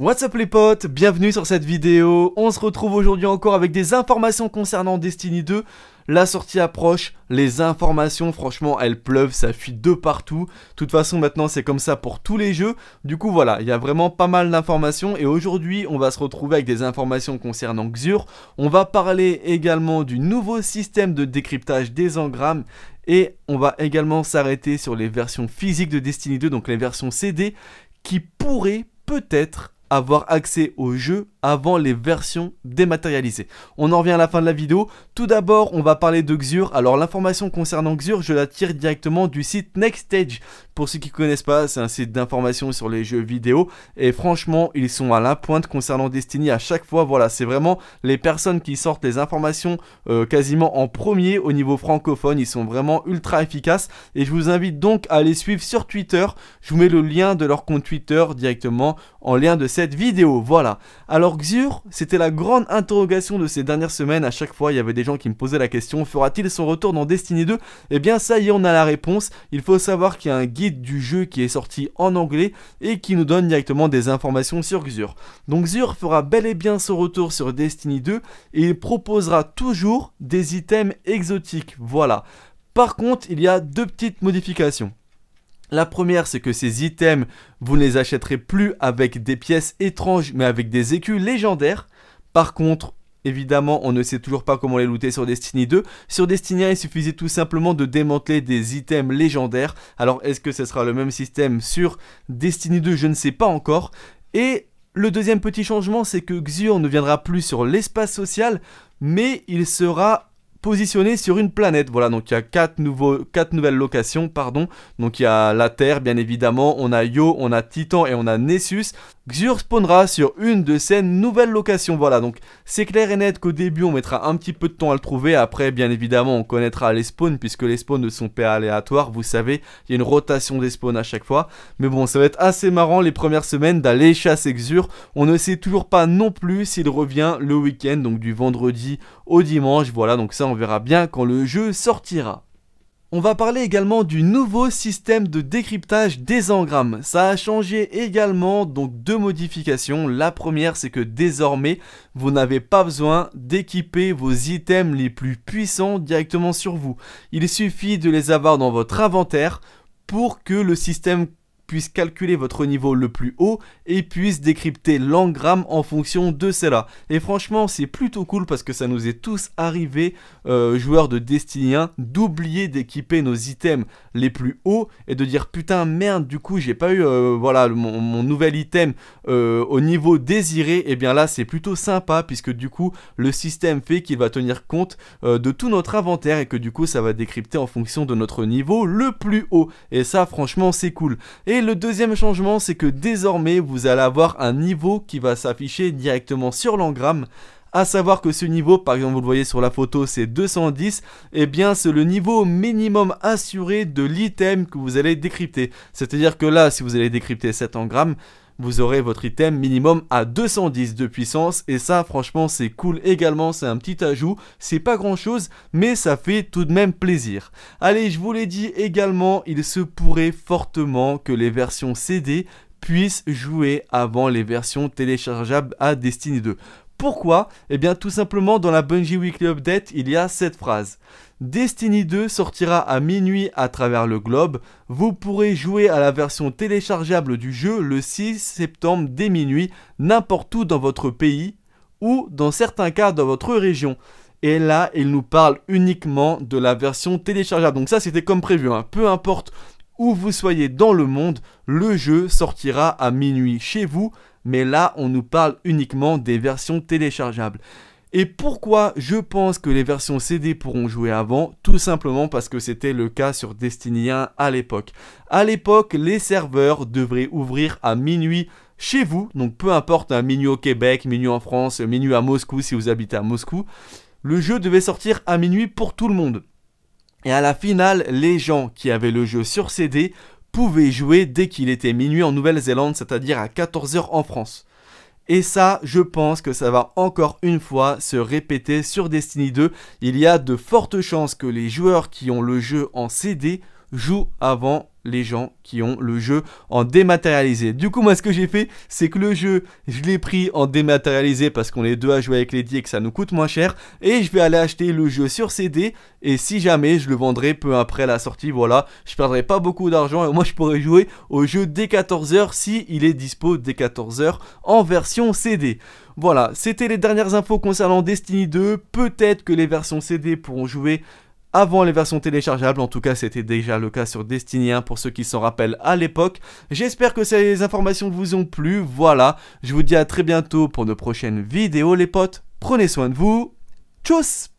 What's up les potes, bienvenue sur cette vidéo, on se retrouve aujourd'hui encore avec des informations concernant Destiny 2, la sortie approche, les informations franchement elles pleuvent, ça fuit de partout, de toute façon maintenant c'est comme ça pour tous les jeux, du coup voilà, il y a vraiment pas mal d'informations et aujourd'hui on va se retrouver avec des informations concernant Xur, on va parler également du nouveau système de décryptage des engrammes et on va également s'arrêter sur les versions physiques de Destiny 2, donc les versions CD qui pourraient peut-être avoir accès au jeu avant les versions dématérialisées. On en revient à la fin de la vidéo. Tout d'abord, on va parler de Xur. Alors l'information concernant Xur, je la tire directement du site Next Pour ceux qui ne connaissent pas, c'est un site d'information sur les jeux vidéo. Et franchement, ils sont à la pointe concernant Destiny à chaque fois. Voilà, c'est vraiment les personnes qui sortent les informations euh, quasiment en premier au niveau francophone. Ils sont vraiment ultra efficaces. Et je vous invite donc à les suivre sur Twitter. Je vous mets le lien de leur compte Twitter directement en lien de cette vidéo. Voilà. Alors Xur, c'était la grande interrogation de ces dernières semaines. À chaque fois, il y avait des gens qui me posaient la question fera-t-il son retour dans Destiny 2 Eh bien, ça y est, on a la réponse. Il faut savoir qu'il y a un guide du jeu qui est sorti en anglais et qui nous donne directement des informations sur Xur. Donc, Xur fera bel et bien son retour sur Destiny 2 et il proposera toujours des items exotiques. Voilà. Par contre, il y a deux petites modifications. La première, c'est que ces items, vous ne les achèterez plus avec des pièces étranges, mais avec des écus légendaires. Par contre, Évidemment, on ne sait toujours pas comment les looter sur Destiny 2. Sur Destiny 1, il suffisait tout simplement de démanteler des items légendaires. Alors, est-ce que ce sera le même système sur Destiny 2 Je ne sais pas encore. Et le deuxième petit changement, c'est que Xur ne viendra plus sur l'espace social, mais il sera positionné sur une planète. Voilà, donc il y a quatre nouveaux, quatre nouvelles locations, pardon. Donc il y a la Terre, bien évidemment, on a Yo, on a Titan et on a Nessus. Xur spawnera sur une de ces nouvelles locations, voilà, donc c'est clair et net qu'au début on mettra un petit peu de temps à le trouver, après bien évidemment on connaîtra les spawns, puisque les spawns ne sont pas aléatoires, vous savez, il y a une rotation des spawns à chaque fois, mais bon, ça va être assez marrant les premières semaines d'aller chasser Xur, on ne sait toujours pas non plus s'il revient le week-end, donc du vendredi au dimanche, voilà, donc ça on on verra bien quand le jeu sortira. On va parler également du nouveau système de décryptage des engrammes. Ça a changé également, donc deux modifications. La première, c'est que désormais, vous n'avez pas besoin d'équiper vos items les plus puissants directement sur vous. Il suffit de les avoir dans votre inventaire pour que le système puisse calculer votre niveau le plus haut et puisse décrypter l'engramme en fonction de cela. Et franchement, c'est plutôt cool parce que ça nous est tous arrivé, euh, joueurs de Destiny 1, d'oublier d'équiper nos items les plus hauts et de dire putain merde, du coup j'ai pas eu euh, voilà mon, nouvel item euh, au niveau désiré. Et eh bien là, c'est plutôt sympa puisque du coup le système fait qu'il va tenir compte de tout notre inventaire et que du coup ça va décrypter en fonction de notre niveau le plus haut. Et ça, franchement, c'est cool. Et le deuxième changement, c'est que désormais, vous allez avoir un niveau qui va s'afficher directement sur l'engramme à savoir que ce niveau, par exemple vous le voyez sur la photo, c'est 210, et eh bien c'est le niveau minimum assuré de l'item que vous allez décrypter. C'est-à-dire que là, si vous allez décrypter cet engramme, vous aurez votre item minimum à 210 de puissance et ça franchement c'est cool également, c'est un petit ajout, c'est pas grand chose mais ça fait tout de même plaisir. Allez je vous l'ai dit également, il se pourrait fortement que les versions CD puissent jouer avant les versions téléchargeables à Destiny 2. Pourquoi Eh bien tout simplement dans la Bungie Weekly Update, il y a cette phrase. Destiny 2 sortira à minuit à travers le globe. Vous pourrez jouer à la version téléchargeable du jeu le 6 septembre dès minuit, n'importe où dans votre pays ou dans certains cas dans votre région. Et là, il nous parle uniquement de la version téléchargeable. Donc ça, c'était comme prévu. Hein. Peu importe où vous soyez dans le monde, le jeu sortira à minuit chez vous mais là on nous parle uniquement des versions téléchargeables. Et pourquoi je pense que les versions CD pourront jouer avant Tout simplement parce que c'était le cas sur Destiny 1 à l'époque. À l'époque, les serveurs devraient ouvrir à minuit chez vous, donc peu importe, à hein, minuit au Québec, minuit en France, minuit à Moscou si vous habitez à Moscou. Le jeu devait sortir à minuit pour tout le monde. Et à la finale, les gens qui avaient le jeu sur CD pouvait jouer dès qu'il était minuit en Nouvelle-Zélande, c'est-à-dire à 14h en France. Et ça, je pense que ça va encore une fois se répéter sur Destiny 2. Il y a de fortes chances que les joueurs qui ont le jeu en CD jouent avant les gens qui ont le jeu en dématérialisé. Du coup, moi, ce que j'ai fait, c'est que le jeu, je l'ai pris en dématérialisé parce qu'on est deux à jouer avec Lady et que ça nous coûte moins cher. Et je vais aller acheter le jeu sur CD. Et si jamais, je le vendrai peu après la sortie. Voilà, je perdrai pas beaucoup d'argent. Et moi, je pourrai jouer au jeu dès 14h si il est dispo dès 14h en version CD. Voilà, c'était les dernières infos concernant Destiny 2. Peut-être que les versions CD pourront jouer avant les versions téléchargeables. En tout cas, c'était déjà le cas sur Destiny 1 pour ceux qui s'en rappellent à l'époque. J'espère que ces informations vous ont plu. Voilà, je vous dis à très bientôt pour de prochaines vidéos les potes. Prenez soin de vous. Tchuss